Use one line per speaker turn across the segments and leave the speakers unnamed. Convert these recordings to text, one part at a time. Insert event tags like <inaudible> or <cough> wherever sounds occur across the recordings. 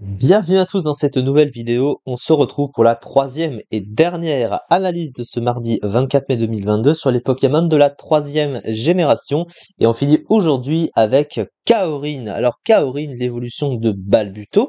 Bienvenue à tous dans cette nouvelle vidéo. On se retrouve pour la troisième et dernière analyse de ce mardi 24 mai 2022 sur les Pokémon de la troisième génération. Et on finit aujourd'hui avec Kaorin. Alors Kaorin, l'évolution de Balbuto,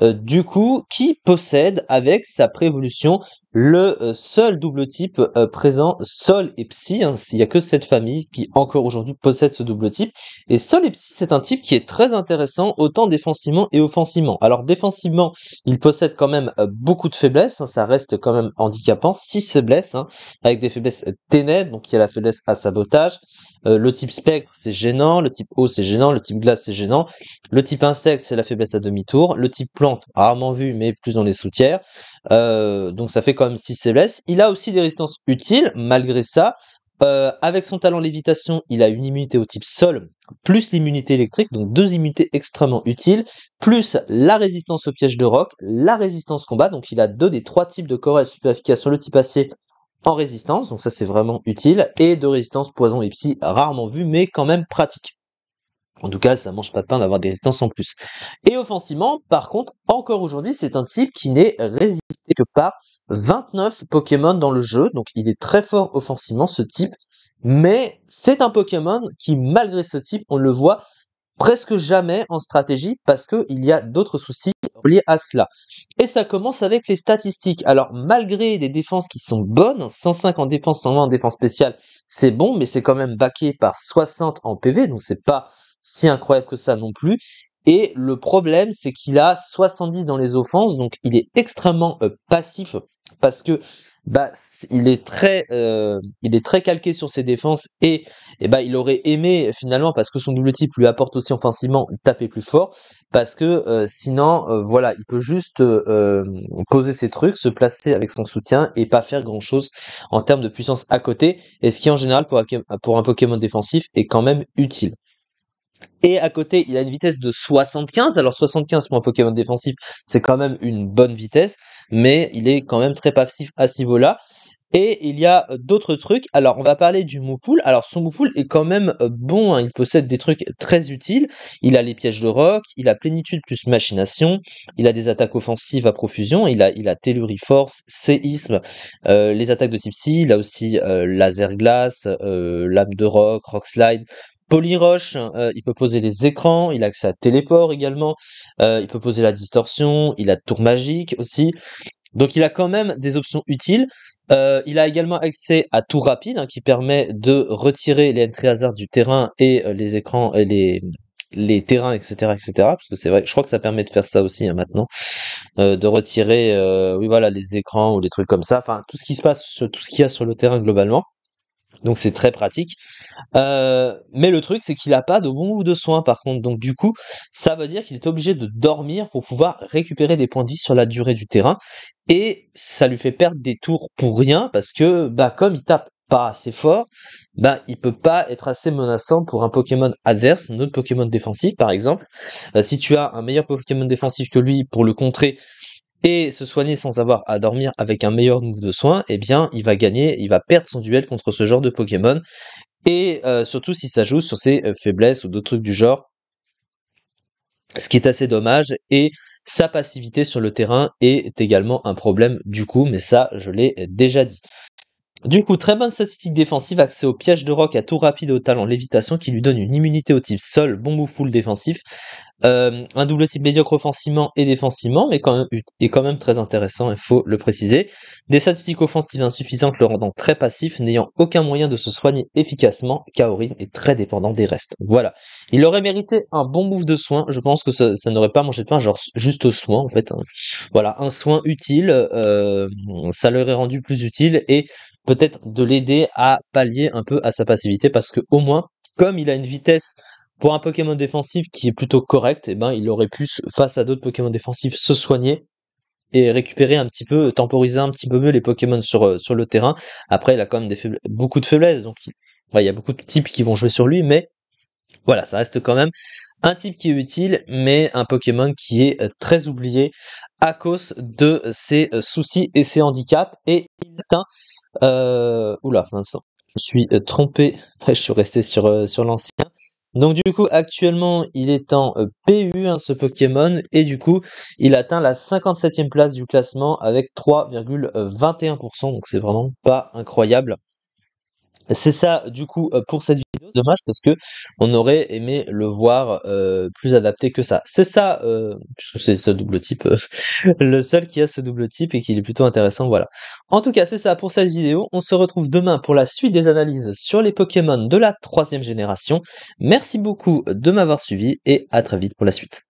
euh, du coup, qui possède avec sa préévolution le euh, seul double type euh, présent, Sol et Psy. Hein, il n'y a que cette famille qui encore aujourd'hui possède ce double type. Et Sol et Psy, c'est un type qui est très intéressant, autant défensivement et offensivement. Alors défensivement, il possède quand même euh, beaucoup de faiblesses. Hein, ça reste quand même handicapant. 6 faiblesses, hein, avec des faiblesses ténèbres, donc il y a la faiblesse à sabotage, euh, le type spectre, c'est gênant. Le type eau, c'est gênant. Le type glace, c'est gênant. Le type insecte, c'est la faiblesse à demi-tour. Le type plante, rarement vu, mais plus dans les soutières. Euh, donc ça fait quand même 6 faiblesses. Il a aussi des résistances utiles, malgré ça. Euh, avec son talent lévitation, il a une immunité au type sol, plus l'immunité électrique, donc deux immunités extrêmement utiles, plus la résistance au piège de roc, la résistance combat, donc il a deux des trois types de corps super efficace sur le type acier en résistance, donc ça c'est vraiment utile, et de résistance poison et psy, rarement vu, mais quand même pratique. En tout cas, ça mange pas de pain d'avoir des résistances en plus. Et offensivement, par contre, encore aujourd'hui, c'est un type qui n'est résisté que par 29 Pokémon dans le jeu, donc il est très fort offensivement ce type, mais c'est un Pokémon qui, malgré ce type, on le voit, presque jamais en stratégie parce qu'il y a d'autres soucis liés à cela. Et ça commence avec les statistiques. Alors malgré des défenses qui sont bonnes, 105 en défense, 120 en défense spéciale, c'est bon, mais c'est quand même baqué par 60 en PV, donc c'est pas si incroyable que ça non plus. Et le problème, c'est qu'il a 70 dans les offenses, donc il est extrêmement euh, passif parce que bah, il est très, euh, il est très calqué sur ses défenses et, et eh bah, il aurait aimé finalement parce que son double type lui apporte aussi offensivement taper plus fort parce que euh, sinon, euh, voilà, il peut juste poser ses trucs, se placer avec son soutien et pas faire grand chose en termes de puissance à côté. Et ce qui en général pour un, pour un Pokémon défensif est quand même utile. Et à côté, il a une vitesse de 75. Alors 75 pour un Pokémon défensif, c'est quand même une bonne vitesse, mais il est quand même très passif à ce niveau-là. Et il y a euh, d'autres trucs. Alors, on va parler du Moupoule. Alors, son Moupoule est quand même euh, bon. Hein. Il possède des trucs très utiles. Il a les pièges de rock. Il a plénitude plus machination. Il a des attaques offensives à profusion. Il a, il a Telluriforce, séisme, euh, les attaques de type C. Il a aussi laser glace, lame de rock, rock slide, Polyroche, euh, il peut poser les écrans, il a accès à téléport également, euh, il peut poser la distorsion, il a tour magique aussi. Donc il a quand même des options utiles. Euh, il a également accès à tour rapide hein, qui permet de retirer les entrées hasard du terrain et les écrans et les, les terrains, etc., etc. Parce que c'est vrai, je crois que ça permet de faire ça aussi hein, maintenant, de retirer, oui voilà, les écrans ou les trucs comme ça. Enfin, tout ce qui se passe, tout ce qu'il y a sur le terrain globalement. Donc c'est très pratique. Euh, mais le truc, c'est qu'il n'a pas de bon ou de soins par contre. Donc du coup, ça veut dire qu'il est obligé de dormir pour pouvoir récupérer des points de vie sur la durée du terrain. Et ça lui fait perdre des tours pour rien parce que bah comme il tape pas assez fort, bah il peut pas être assez menaçant pour un Pokémon adverse, autre Pokémon défensif par exemple. Euh, si tu as un meilleur Pokémon défensif que lui pour le contrer, et se soigner sans avoir à dormir avec un meilleur move de soins, eh bien, il va gagner, il va perdre son duel contre ce genre de Pokémon. Et euh, surtout si ça joue sur ses euh, faiblesses ou d'autres trucs du genre. Ce qui est assez dommage. Et sa passivité sur le terrain est également un problème du coup, mais ça, je l'ai euh, déjà dit. Du coup, très bonne statistique défensive accès au piège de rock à tout rapide au talent lévitation qui lui donne une immunité au type sol, bon ou full défensif. Euh, un double type médiocre offensivement et défensivement, mais quand même, est quand même très intéressant, il faut le préciser. Des statistiques offensives insuffisantes le rendant très passif, n'ayant aucun moyen de se soigner efficacement. Kaorin est très dépendant des restes. Voilà. Il aurait mérité un bon move de soin. Je pense que ça, n'aurait pas mangé de pain, genre juste soin, en fait. Hein. Voilà, un soin utile, euh, ça l'aurait rendu plus utile et peut-être de l'aider à pallier un peu à sa passivité parce que au moins, comme il a une vitesse pour un Pokémon défensif qui est plutôt correct, eh ben, il aurait pu, face à d'autres Pokémon défensifs, se soigner et récupérer un petit peu, temporiser un petit peu mieux les Pokémon sur, euh, sur le terrain. Après, il a quand même des beaucoup de faiblesses, donc il, il y a beaucoup de types qui vont jouer sur lui, mais voilà, ça reste quand même un type qui est utile, mais un Pokémon qui est euh, très oublié à cause de ses euh, soucis et ses handicaps, et il atteint euh, oula, Vincent, je suis euh, trompé. <laughs> Je suis resté sur, euh, sur l'ancien. Donc du coup, actuellement, il est en euh, PU, hein, ce Pokémon, et du coup, il atteint la 57e place du classement avec 3,21%, donc c'est vraiment pas incroyable. C'est ça, du coup, euh, pour cette vidéo. Dommage parce que on aurait aimé le voir euh, plus adapté que ça. C'est ça, euh, puisque c'est ce double type, <laughs> le seul qui a ce double type et qui est plutôt intéressant. Voilà. En tout cas, c'est ça pour cette vidéo. On se retrouve demain pour la suite des analyses sur les Pokémon de la troisième génération. Merci beaucoup de m'avoir suivi et à très vite pour la suite.